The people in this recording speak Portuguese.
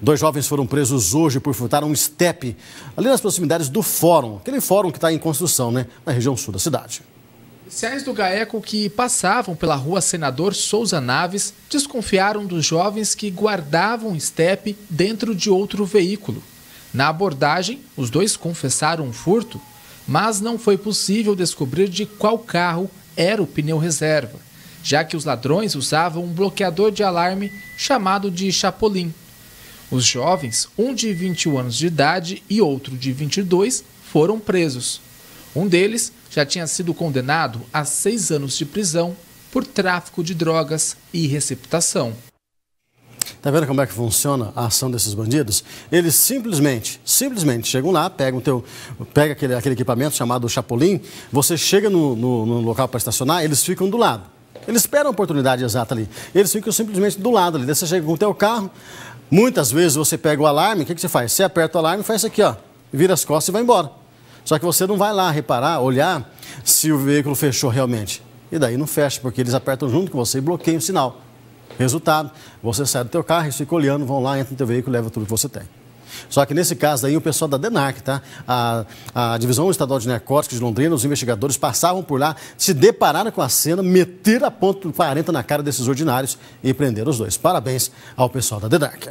Dois jovens foram presos hoje por furtar um estepe ali nas proximidades do fórum, aquele fórum que está em construção, né, na região sul da cidade. Policiais do GAECO que passavam pela rua Senador Souza Naves desconfiaram dos jovens que guardavam estepe dentro de outro veículo. Na abordagem, os dois confessaram o furto, mas não foi possível descobrir de qual carro era o pneu reserva, já que os ladrões usavam um bloqueador de alarme chamado de Chapolin. Os jovens, um de 21 anos de idade e outro de 22, foram presos. Um deles já tinha sido condenado a seis anos de prisão por tráfico de drogas e receptação. Tá vendo como é que funciona a ação desses bandidos? Eles simplesmente, simplesmente chegam lá, pegam teu, pega aquele, aquele equipamento chamado Chapolin, você chega no, no, no local para estacionar, eles ficam do lado. Eles esperam a oportunidade exata ali. Eles ficam simplesmente do lado ali. você chega com o teu carro, Muitas vezes você pega o alarme, o que, que você faz? Você aperta o alarme faz isso aqui, ó. Vira as costas e vai embora. Só que você não vai lá reparar, olhar se o veículo fechou realmente. E daí não fecha, porque eles apertam junto com você e bloqueiam o sinal. Resultado, você sai do teu carro, eles ficam olhando, vão lá, entram no teu veículo e levam tudo que você tem. Só que nesse caso aí, o pessoal da DENAC, tá? A, a Divisão Estadual de Narcóticos de Londrina, os investigadores passavam por lá, se depararam com a cena, meteram a ponto 40 na cara desses ordinários e prenderam os dois. Parabéns ao pessoal da DENAC.